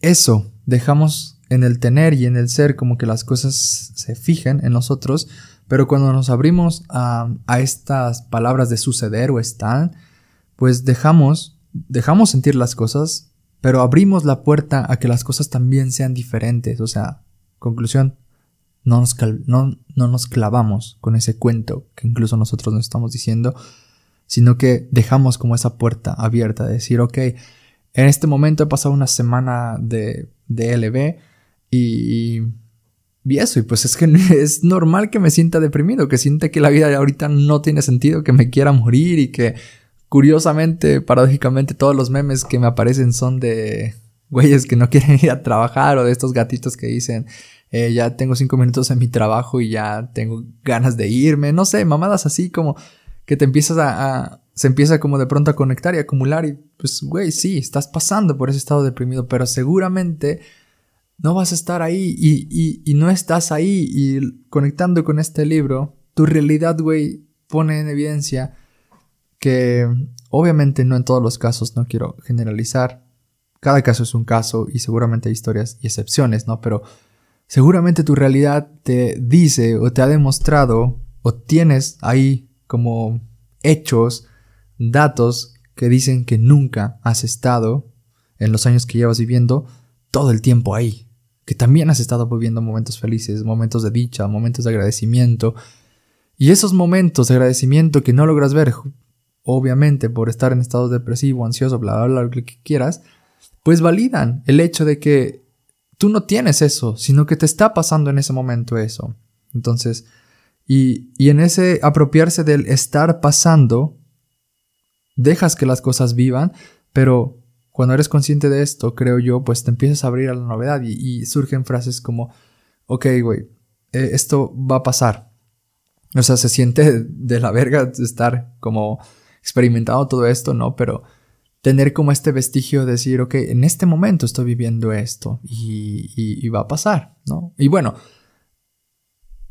eso, dejamos en el tener y en el ser como que las cosas se fijen en nosotros, pero cuando nos abrimos a, estas palabras de suceder o están, pues dejamos, dejamos sentir las cosas, pero abrimos la puerta a que las cosas también sean diferentes. O sea, conclusión, no nos, no, nos clavamos con ese cuento que incluso nosotros nos estamos diciendo, sino que dejamos como esa puerta abierta, de decir, ok, en este momento he pasado una semana de, de LB y, y, eso, y pues es que [laughs] es normal que me sienta deprimido, que sienta que la vida de ahorita no tiene sentido, que me quiera morir y que curiosamente, paradójicamente, todos los memes que me aparecen son de güeyes que no [laughs] quieren ir a trabajar o de estos gatitos que dicen, eh, ya tengo cinco minutos en mi trabajo y ya tengo ganas de irme, no sé, mamadas así como que te empiezas a, se empieza como de pronto a conectar y acumular y pues güey, sí, estás pasando por ese estado deprimido, pero seguramente no vas a estar ahí y, no estás ahí y conectando con este libro, tu realidad, güey, pone en evidencia que obviamente no en todos los casos, no quiero generalizar, cada caso es un caso y seguramente hay historias y excepciones, ¿no? Pero seguramente tu realidad te dice o te ha demostrado o tienes ahí como hechos, datos que dicen que nunca has estado, en los años que llevas viviendo, todo el tiempo ahí. Que también has estado viviendo momentos felices, momentos de dicha, momentos de agradecimiento. Y esos momentos de agradecimiento que no logras ver, obviamente por estar en estado depresivo, ansioso, bla, bla, bla, lo que quieras, pues validan el hecho de que tú no tienes eso, sino que te está pasando en ese momento eso. Entonces, y, y en ese apropiarse del estar pasando, dejas que las cosas vivan, pero cuando eres consciente de esto, creo yo, pues te empiezas a abrir a la novedad y, surgen frases como, ok, güey, eh, esto va a pasar. O sea, se siente [laughs] de la verga estar como experimentado todo esto, ¿no? Pero tener como este vestigio de decir, ok, en este momento estoy viviendo esto y va a pasar, ¿no? Y bueno,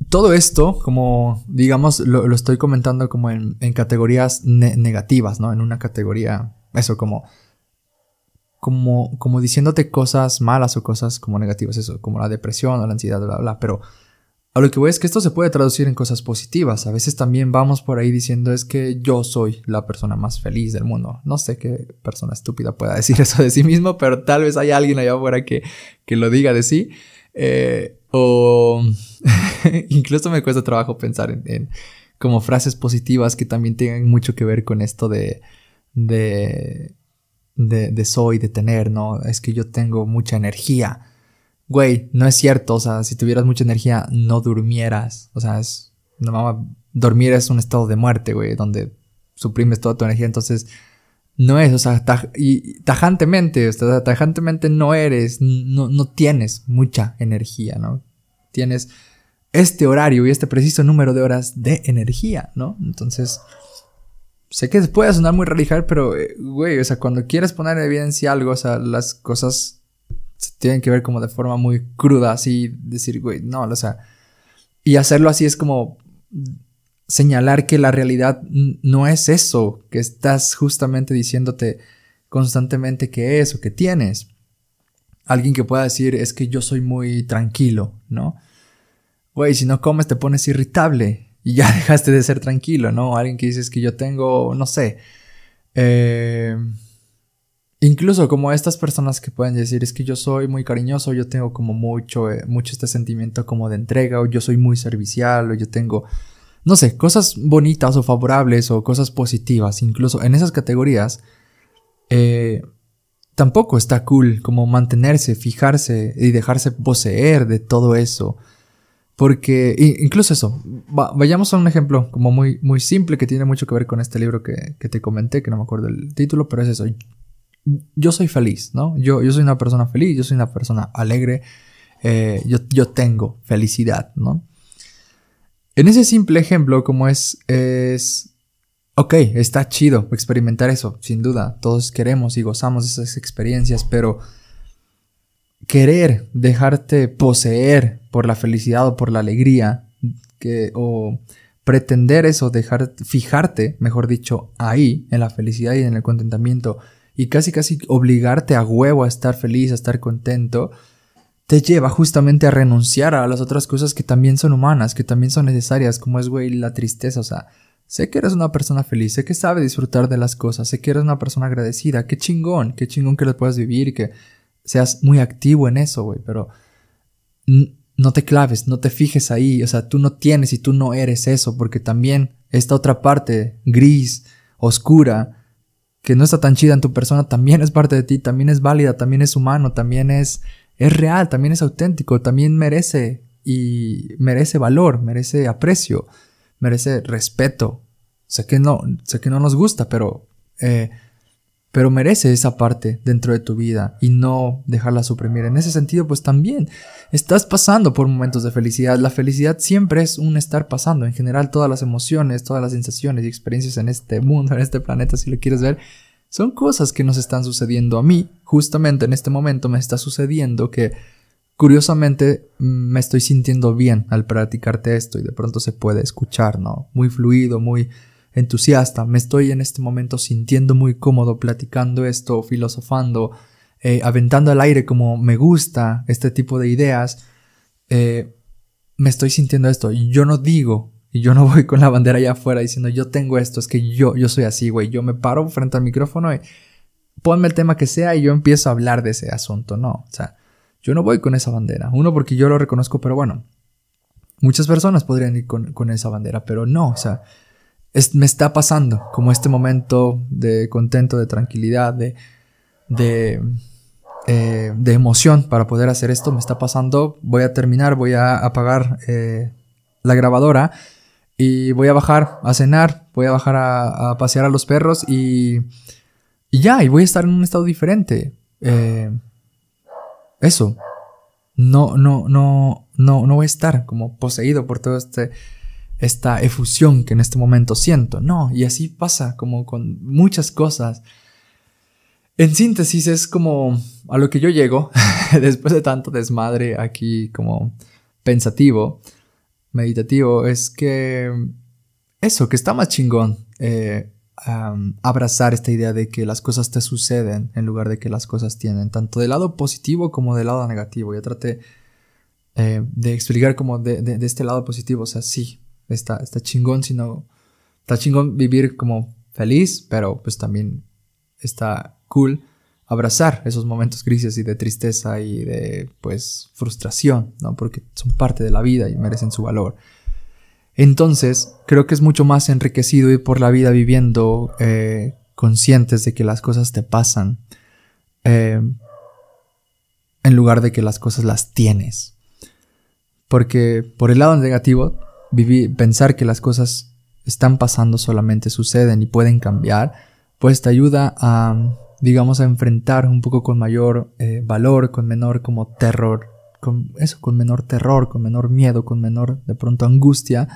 todo esto, como digamos, lo, estoy comentando como en, categorías negativas, ¿no? En una categoría, eso, como, como, como diciéndote cosas malas o cosas como negativas, eso, como la depresión o la ansiedad, bla, bla, bla. Pero a lo que voy es que esto se puede traducir en cosas positivas. A veces también vamos por ahí diciendo es que yo soy la persona más feliz del mundo. No sé qué persona estúpida pueda decir [laughs] eso de sí mismo, pero tal vez hay alguien allá afuera que, que lo diga de sí. Eh, o [laughs] incluso me cuesta trabajo pensar en, como frases positivas que también tengan mucho que ver con esto de, de, de, soy, de tener, ¿no? Es que yo tengo mucha energía. Güey, no es cierto, o sea, si tuvieras mucha energía no durmieras, o sea, es, no, dormir es un estado de muerte, güey, donde suprimes toda tu energía, entonces no es, o sea, y tajantemente, o sea, tajantemente no eres, no, no tienes mucha energía, ¿no? Tienes este horario y este preciso número de horas de energía, ¿no? Entonces, sé que puede sonar muy radical, pero, eh, güey, o sea, cuando quieres poner en evidencia algo, o sea, las cosas se tienen que ver como de forma muy cruda, así, decir, güey, no, o sea, y hacerlo así es como señalar que la realidad no es eso que estás justamente diciéndote constantemente que es o que tienes. Alguien que pueda decir es que yo soy muy tranquilo, ¿no? Güey, si no comes te pones irritable y ya [laughs] dejaste de ser tranquilo, ¿no? Alguien que dices que yo tengo, no sé. Eh, incluso como estas personas que pueden decir es que yo soy muy cariñoso, yo tengo como mucho, eh, mucho este sentimiento como de entrega, o yo soy muy servicial, o yo tengo no sé, cosas bonitas o favorables o cosas positivas, incluso en esas categorías, eh, tampoco está cool como mantenerse, fijarse y dejarse poseer de todo eso. Porque, incluso eso, vayamos a un ejemplo como muy, muy simple que tiene mucho que ver con este libro que, te comenté, que no me acuerdo el título, pero es eso. Yo soy feliz, ¿no? Yo, yo soy una persona feliz, yo soy una persona alegre, eh, yo, yo tengo felicidad, ¿no? En ese simple ejemplo, como es, es, ok, está chido experimentar eso, sin duda, todos queremos y gozamos de esas experiencias, pero querer dejarte poseer por la felicidad o por la alegría, que, o pretender eso, dejar, fijarte, mejor dicho, ahí, en la felicidad y en el contentamiento, y casi casi obligarte a huevo a estar feliz, a estar contento, te lleva justamente a renunciar a las otras cosas que también son humanas, que también son necesarias, como es, güey, la tristeza, o sea, sé que eres una persona feliz, sé que sabe disfrutar de las cosas, sé que eres una persona agradecida, qué chingón, qué chingón que lo puedas vivir y que seas muy activo en eso, güey, pero no te claves, no te fijes ahí, o sea, tú no tienes y tú no eres eso, porque también esta otra parte gris, oscura, que no está tan chida en tu persona, también es parte de ti, también es válida, también es humano, también es es real, también es auténtico, también merece y merece valor, merece aprecio, merece respeto. Sé que no, sé que no nos gusta, pero, eh, pero merece esa parte dentro de tu vida y no dejarla suprimir. En ese sentido, pues también estás pasando por momentos de felicidad. La felicidad siempre es un estar pasando. En general, todas las emociones, todas las sensaciones y experiencias en este mundo, en este planeta, si lo quieres ver, son cosas que nos están sucediendo a mí. Justamente en este momento me está sucediendo que curiosamente me estoy sintiendo bien al practicarte esto y de pronto se puede escuchar, ¿no? Muy fluido, muy entusiasta. Me estoy en este momento sintiendo muy cómodo platicando esto, filosofando, eh, aventando al aire como me gusta este tipo de ideas. Eh, me estoy sintiendo esto. Yo no digo y yo no [laughs] voy con la bandera allá afuera diciendo, yo tengo esto, es que yo, yo soy así, güey. Yo me paro frente al micrófono y ponme el tema que sea y yo empiezo a hablar de ese asunto. No, o sea, yo no voy con esa bandera. Uno, porque yo lo reconozco, pero bueno, muchas personas podrían ir con, esa bandera, pero no, o sea, me está pasando como este momento de contento, de tranquilidad, de, eh, de, emoción para poder hacer esto. Me está pasando, voy a terminar, voy a apagar eh, la grabadora y voy a bajar a cenar, voy a bajar a, pasear a los perros y, ya, y voy a estar en un estado diferente. Eh, eso. No, no, no, no, no voy a estar como poseído por toda este esta efusión que en este momento siento. No, y así pasa como con muchas cosas. En síntesis es como a lo que yo llego [laughs] después de tanto desmadre aquí como pensativo meditativo es que eso, que está más chingón eh, abrazar esta idea de que las cosas te suceden en lugar de que las cosas tienen, tanto del lado positivo como del lado negativo. Ya traté eh, de explicar como de, de, este lado positivo, o sea, sí, está, está chingón, sino está chingón vivir como feliz, pero pues también está cool abrazar esos momentos crisis y de tristeza y de pues frustración, ¿no? Porque son parte de la vida y merecen su valor. Entonces, creo que es mucho más enriquecido ir por la vida viviendo eh, conscientes de que las cosas te pasan, eh, en lugar de que las cosas las tienes. Porque por el lado negativo, vivir, pensar que las cosas están pasando solamente suceden y pueden cambiar, pues te ayuda a digamos, a enfrentar un poco con mayor eh, valor, con menor como terror, con eso, con menor terror, con menor miedo, con menor de pronto angustia,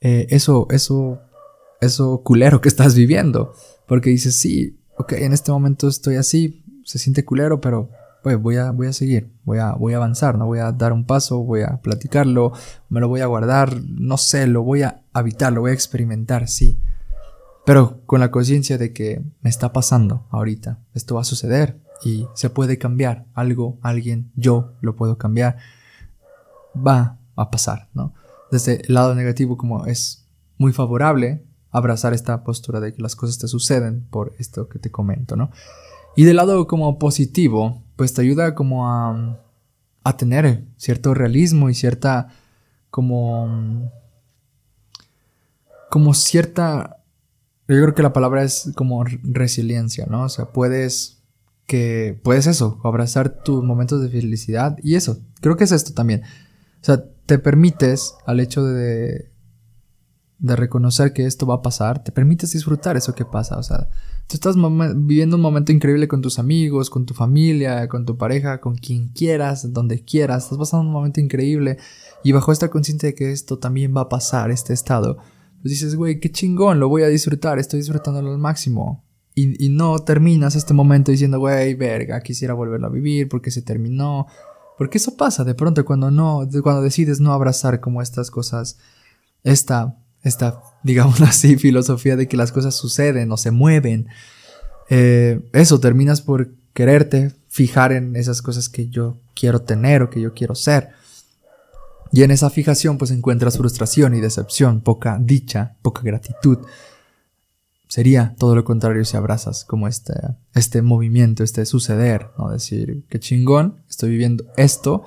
eh, eso, eso, eso culero que estás viviendo. Porque dices, sí, ok, en este momento estoy así, se siente culero, pero pues voy a, voy a seguir, voy a, voy a avanzar, no voy a dar un paso, voy a platicarlo, me lo voy a guardar, no sé, lo voy a habitar, lo voy a experimentar, sí pero con la conciencia de que me está pasando ahorita, esto va a suceder y se puede cambiar algo, alguien, yo lo puedo cambiar, va a pasar, ¿no? Desde el lado negativo como es muy favorable abrazar esta postura de que las cosas te suceden por esto que te comento, ¿no? Y del lado como positivo, pues te ayuda como a, tener cierto realismo y cierta como como cierta yo creo que la palabra es como resiliencia, ¿no? O sea, puedes que puedes eso, abrazar tus momentos de felicidad y eso. Creo que es esto también. O sea, te permites al hecho de de reconocer que esto va a pasar, te permites disfrutar eso que pasa, o sea, tú estás viviendo un momento increíble con tus amigos, con tu familia, con tu pareja, con quien quieras, donde quieras, estás pasando un momento increíble y bajo esta conciencia de que esto también va a pasar, este estado, pues dices, güey, qué chingón, lo voy a disfrutar, estoy disfrutándolo al máximo. Y, no terminas este momento diciendo, güey, verga, quisiera volverlo a vivir porque se terminó. Porque eso pasa de pronto cuando no, cuando decides no abrazar como estas cosas, esta, esta, [laughs] digamos así, filosofía de que las cosas suceden o se mueven. Eh, eso, terminas por quererte, fijar en esas cosas que yo quiero tener o que yo quiero ser. Y en esa fijación pues encuentras frustración y decepción, poca dicha, poca gratitud. Sería todo lo contrario si abrazas como este, este movimiento, este suceder, ¿no? Decir, qué chingón, estoy viviendo esto,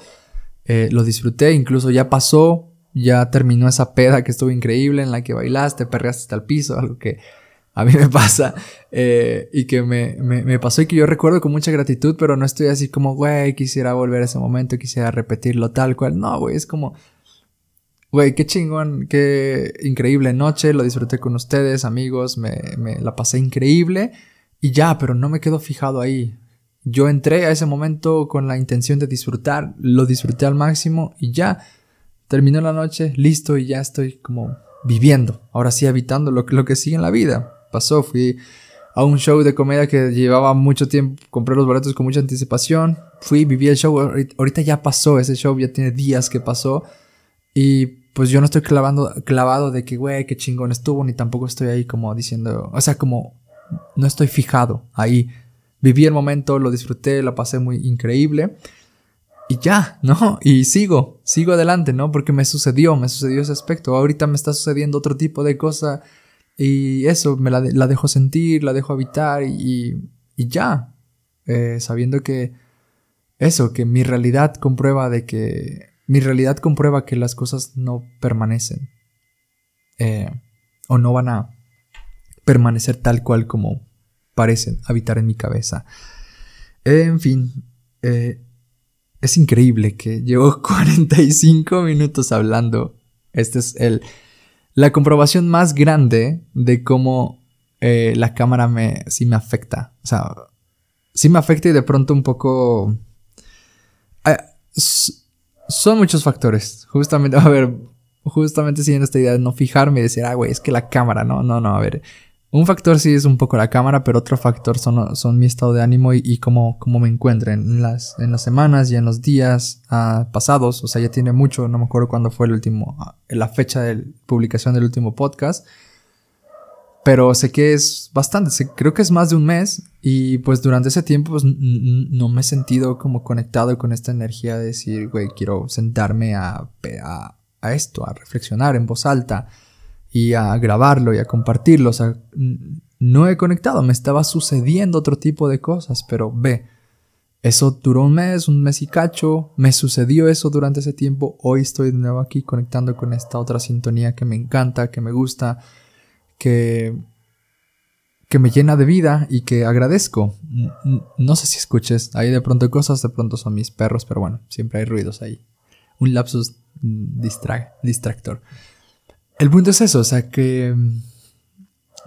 eh, lo disfruté, incluso ya pasó, ya terminó esa peda que estuvo increíble, en la que bailaste, perreaste hasta el piso, algo que a mí [laughs] me pasa eh, y que me, pasó y que yo recuerdo con mucha gratitud, pero no estoy así como, güey, quisiera volver a ese momento, quisiera repetirlo tal cual. No, güey, es como, güey, qué chingón, qué increíble noche, lo disfruté con ustedes, amigos, me, la pasé increíble y ya, pero no me quedo fijado ahí. Yo entré a ese momento con la intención de disfrutar, lo disfruté al máximo y ya, terminó la noche, listo y ya estoy como viviendo, ahora sí habitando lo, lo que sigue en la vida pasó. Fui a un show de comedia que llevaba mucho tiempo, compré los boletos con mucha anticipación, fui, viví el show, ahorita ya pasó ese show, ya tiene días que pasó y pues yo no estoy clavando, clavado de que, güey, qué chingón estuvo, ni tampoco estoy ahí como diciendo, o sea, como no estoy fijado ahí. Viví el momento, lo disfruté, la pasé muy increíble y ya, ¿no? Y sigo, sigo adelante, ¿no? Porque me sucedió, me sucedió ese aspecto. Ahorita me está sucediendo otro tipo de cosa y eso, me la, dejo sentir, la dejo habitar y, y ya. Eh, sabiendo que eso, que mi realidad comprueba de que. Mi realidad comprueba que las cosas no permanecen. Eh, o no van a permanecer tal cual como parecen habitar en mi cabeza. En fin, eh, es increíble que llevo 45 [laughs] minutos hablando. Este es el la comprobación más grande de cómo eh, la cámara me, sí me afecta. O sea, sí me afecta y de pronto un poco... Ah, son muchos factores. Justamente, [laughs] a ver, justamente siguiendo esta idea de no fijarme y decir, ah, güey, es que la cámara, no, no, no, a ver, un factor sí es un poco la cámara, pero otro factor son, son mi estado de ánimo y, cómo, me encuentro en las, en las semanas y en los días ah, pasados. O sea, ya tiene mucho, no me acuerdo cuándo fue el último, ah, la fecha de publicación del último podcast. Pero sé que es bastante, creo que es más de un mes y pues durante ese tiempo pues, no me he sentido como conectado con esta energía de decir, güey, quiero sentarme a esto, a reflexionar en voz alta y a grabarlo y a compartirlo. O sea, no he conectado, me estaba sucediendo otro tipo de cosas, pero ve, eso duró un mes, un mes y cacho, me sucedió eso durante ese tiempo, hoy estoy de nuevo aquí conectando con esta otra sintonía que me encanta, que me gusta, que, que me llena de vida y que agradezco. No sé si escuches, ahí de pronto cosas, de pronto son mis perros, pero bueno, siempre hay ruidos ahí. Un lapsus mm, distractor. El punto es eso, o sea que mm,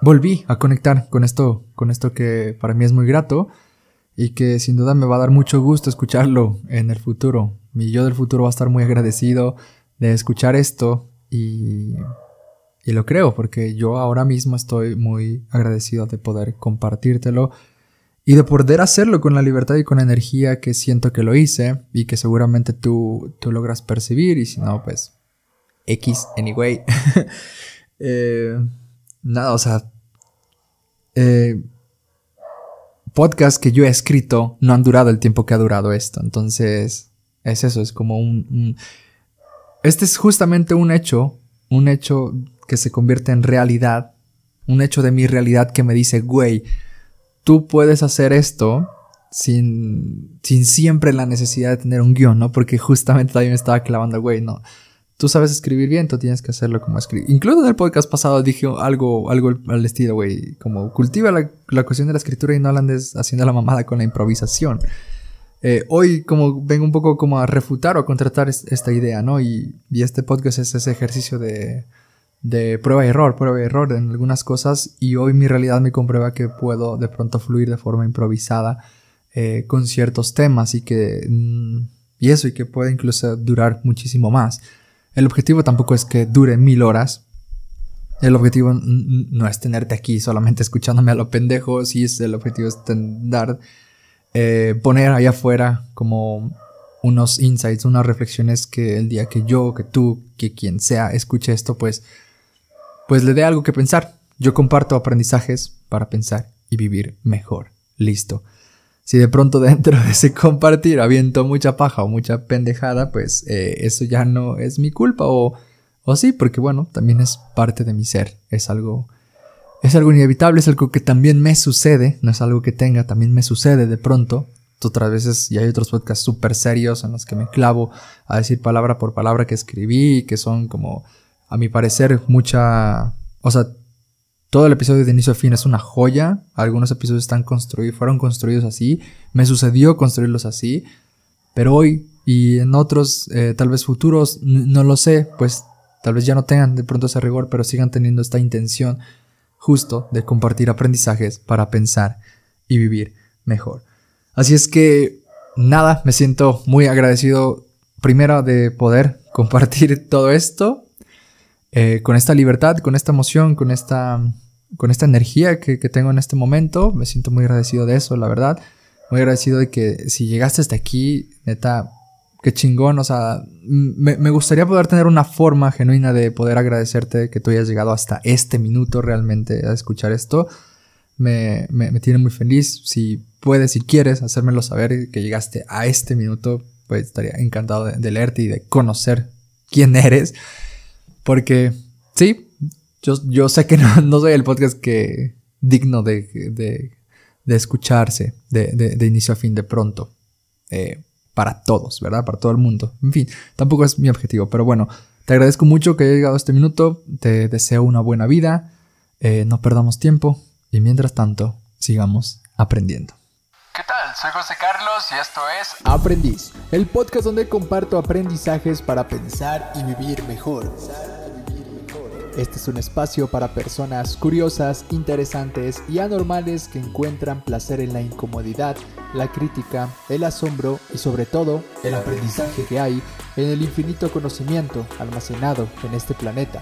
volví a conectar con esto, con esto que para mí es muy grato y que sin duda me va a dar mucho gusto escucharlo en el futuro. Mi yo del futuro va a estar muy agradecido de escuchar esto y, lo creo porque yo ahora mismo estoy muy agradecido de poder compartírtelo y de poder hacerlo con la libertad y con la energía que siento que lo hice y que seguramente tú, tú logras percibir y si no, pues X, anyway. [laughs] Eh, nada, o sea. Podcast eh, podcasts que yo he escrito no han durado el tiempo que ha durado esto. Entonces, es eso, es como un, Este es justamente un hecho, un hecho que se convierte en realidad, un hecho de mi realidad que me dice, güey, tú puedes hacer esto sin, sin siempre la necesidad de tener un guión, ¿no? Porque justamente también me estaba clavando, güey, no tú sabes escribir bien, tú tienes que hacerlo como escribir. Incluso en el podcast pasado dije algo, algo al estilo, güey, como cultiva la, cuestión de la escritura y no andes haciendo la mamada con la improvisación. Eh, hoy como vengo un poco como a refutar o a contratar esta idea, ¿no? Y, y, este podcast es ese ejercicio de, de prueba y error, prueba y error en algunas cosas y hoy mi realidad me comprueba que puedo de pronto fluir de forma improvisada eh, con ciertos temas y que... Mm, y eso, y que puede incluso durar muchísimo más. El objetivo tampoco es que dure mil horas. El objetivo no es tenerte aquí solamente escuchándome a lo pendejo. Sí, el objetivo es dar, eh, poner allá afuera como unos insights, unas reflexiones que el día que yo, que tú, que quien sea escuche esto, pues, pues le dé algo que pensar. Yo comparto aprendizajes para pensar y vivir mejor. Listo si de pronto [laughs] dentro de ese compartir aviento mucha paja o mucha pendejada, pues eh, eso ya no es mi culpa o, o sí, porque bueno, también es parte de mi ser, es algo... Es algo inevitable, es algo que también me sucede, no es algo que tenga, también me sucede de pronto, otras veces y hay otros podcasts súper serios en los que me clavo a decir palabra por palabra que escribí, que son como, a mi parecer, mucha, o sea, todo el episodio de inicio a fin es una joya. Algunos episodios están construidos, fueron construidos así. Me sucedió construirlos así. Pero hoy y en otros, eh, tal vez futuros, no lo sé, pues tal vez ya no tengan de pronto ese rigor, pero sigan teniendo esta intención justo de compartir aprendizajes para pensar y vivir mejor. Así es que, nada, me siento muy agradecido primero de poder [laughs] compartir todo esto eh, con esta libertad, con esta emoción, con esta, con esta energía que, tengo en este momento. Me siento muy agradecido de eso, la verdad. Muy agradecido de que si llegaste hasta aquí, neta, qué chingón. O sea, me, gustaría poder tener una forma genuina de poder agradecerte que tú hayas llegado hasta este minuto realmente a escuchar esto. Me, me, tiene muy feliz. Si puedes, si quieres, hacérmelo saber que llegaste a este minuto, pues estaría encantado de leerte y de conocer quién eres. Porque, sí, yo, sé que [laughs] no, soy el podcast que digno de, escucharse de, inicio a fin de pronto. Eh, para todos, ¿verdad? Para todo el mundo. En fin, tampoco es mi objetivo, pero bueno, te agradezco mucho que hayas llegado a este minuto, te deseo una buena vida, eh, no perdamos tiempo y mientras tanto sigamos aprendiendo. ¿Qué tal? Soy José Carlos y esto es Aprendiz, el podcast donde comparto aprendizajes para pensar y vivir mejor. Este es un espacio para personas curiosas, interesantes y anormales que encuentran placer en la incomodidad, la crítica, el asombro y sobre todo el aprendizaje que hay en el infinito conocimiento almacenado en este planeta.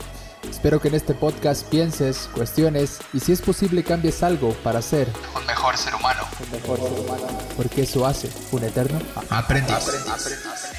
Espero que en este podcast pienses, cuestiones y si es posible cambies algo para ser un mejor ser humano. Porque eso hace un eterno aprendiz. aprendiz.